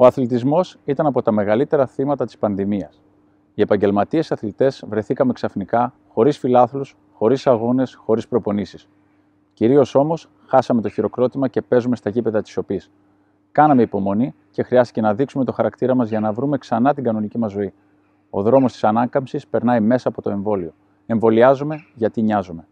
Ο αθλητισμός ήταν από τα μεγαλύτερα θύματα της πανδημίας. Οι επαγγελματίες αθλητές βρεθήκαμε ξαφνικά χωρίς φιλάθλους, χωρίς αγώνες, χωρίς προπονήσεις. Κυρίως όμως χάσαμε το χειροκρότημα και παίζουμε στα γήπεδα της σοπή. Κάναμε υπομονή και χρειάστηκε να δείξουμε το χαρακτήρα μας για να βρούμε ξανά την κανονική μας ζωή. Ο δρόμος της ανάκαμψης περνάει μέσα από το εμβόλιο. Εμβολιάζουμε γιατί νοιάζουμε.